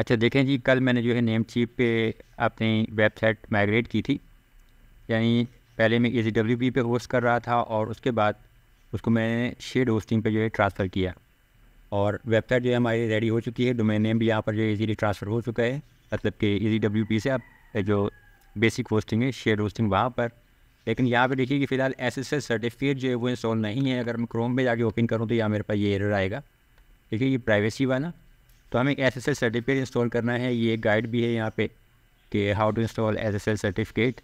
अच्छा देखें जी कल मैंने जो है नेम चीप पे अपनी वेबसाइट माइग्रेट की थी यानी पहले मैं ए डब्ल्यू पी पर होस्ट कर रहा था और उसके बाद उसको मैंने शेड होस्टिंग पे जो है ट्रांसफ़र किया और वेबसाइट जो है हमारी रेडी हो चुकी है डोमेन नेम भी यहाँ पर जो है ईजीली ट्रांसफ़र हो चुका है मतलब कि ई डब्ल्यू पी से आप जो बेसिक होस्टिंग है शेड होस्टिंग वहाँ पर लेकिन यहाँ पर देखिए कि फ़िलहाल एस एस एस सर्टिफिकेट जो है वो इंस्टॉल नहीं है अगर मैं क्रोम में जाके ओपन करूँ तो यहाँ मेरे पास ये एरर आएगा देखिए ये प्राइवेसी वाला तो हमें S S L certificate install करना है ये गाइड भी है यहाँ पे कि how to install S S L certificate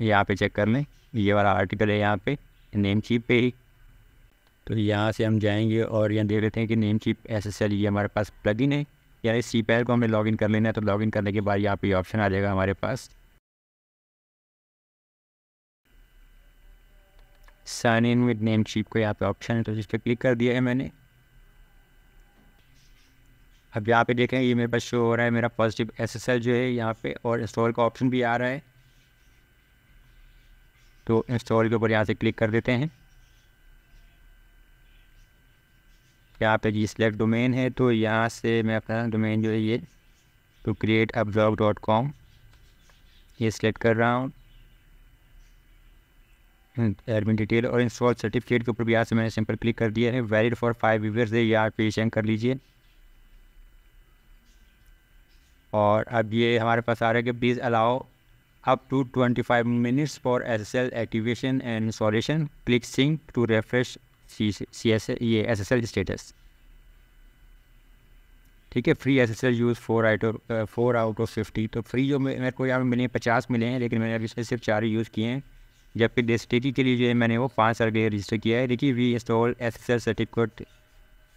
यहाँ पे चेक कर लें ये वाला आर्टिकल है यहाँ पे नेम चिप पे ही तो यहाँ से हम जाएंगे और यहाँ देख लेते हैं कि Namecheap S S L ये हमारे पास प्लग इन है यानी सी पैर को हमें लॉगिन कर लेना है तो लॉगिन करने के बाद यहाँ पे ऑप्शन आ जाएगा हमारे पास sign in with Namecheap को यहाँ पे ऑप्शन है तो जिस पर क्लिक कर दिया है मैंने अब यहाँ पे देखें ये मेरे पास शो हो रहा है मेरा पॉजिटिव एसएसएल जो है यहाँ पे और इंस्टॉल का ऑप्शन भी आ रहा है तो इंस्टॉल के ऊपर यहाँ से क्लिक कर देते हैं यहाँ पे जी सिलेक्ट डोमेन है तो यहाँ से मैं अपना डोमेन जो है ये टू क्रिएट अब ब्लॉग डॉट कॉम ये सिलेक्ट कर रहा हूँ एडमिन डिटेल और इंस्टॉल सर्टिफिकेट के ऊपर भी यहाँ से मैंने सिंपल क्लिक कर दिया है वैलिड फॉर फाइव ईयर्स है यहाँ पे चेक कर लीजिए और अब ये हमारे पास आ रहा है कि please allow up to twenty five minutes for S S L activation and installation click sync to refresh see S ये एस एस एल स्टेटस ठीक है free S S L used four eight of four out of fifty तो free जो मेरे को यहाँ पर मिले हैं पचास मिले हैं लेकिन मैंने अभी सिर्फ चार ही यूज़ किए हैं जबकि डिस्टिटी के लिए जो है मैंने वो पाँच साल के लिए रजिस्टर किया है देखिए we install S S L certificate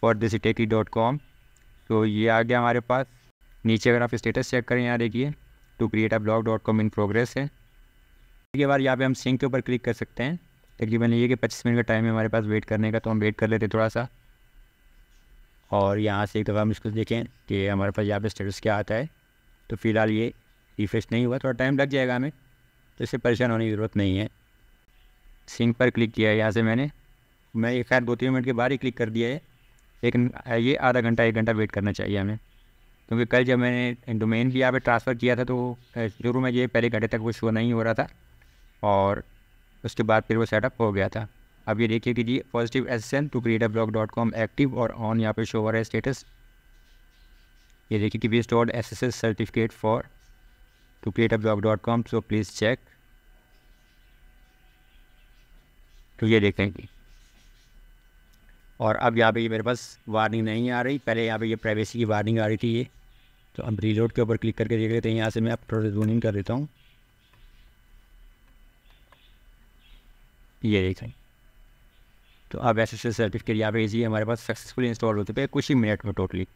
for district dot com तो ये आ गया हमारे पास नीचे अगर आप स्टेटस चेक करें यहाँ देखिए to create a blog dot com in progress है इसके बाद यहाँ पे हम सिंक के ऊपर क्लिक कर सकते हैं तकरीबन ये कि पच्चीस मिनट का टाइम है हमारे पास वेट करने का तो हम वेट कर लेते हैं थोड़ा सा और यहाँ से एक दफ़ा हम इसको देखें कि हमारे पास यहाँ पे स्टेटस क्या आता है तो फिलहाल ये रिफ्रेश नहीं हुआ थोड़ा टाइम लग जाएगा हमें तो इससे परेशान होने की ज़रूरत नहीं है सिंक पर क्लिक किया है यहाँ से मैंने मैं ये खैर दो तीन मिनट के बाद ही क्लिक कर दिया है लेकिन ये आधा घंटा एक घंटा वेट करना चाहिए हमें क्योंकि कल जब मैंने डोमेन भी यहाँ पर ट्रांसफ़र किया था तो शुरू में ये पहले घंटे तक वो शो नहीं हो रहा था और उसके बाद फिर वो सेटअप हो गया था अब ये देखिए कि G positive S N to create blog dot com active और ऑन यहाँ पे शो हो रहा है स्टेटस ये देखिए कि we stored S S S certificate for to create blog dot com so please check तो ये देखेंगे और अब यहाँ पे ये मेरे पास वार्निंग नहीं आ रही पहले यहाँ पे ये प्राइवेसी की वार्निंग आ रही थी ये तो अब रिजोर्ट के ऊपर क्लिक करके देख लेते हैं यहाँ से मैं अब थोड़ा इन कर देता हूँ ये देखें तो अब एस एस सर्टिफिकेट यहाँ पे इजी हमारे पास सक्सेसफुली इंस्टॉल होते पे कुछ ही मिनट में टोटली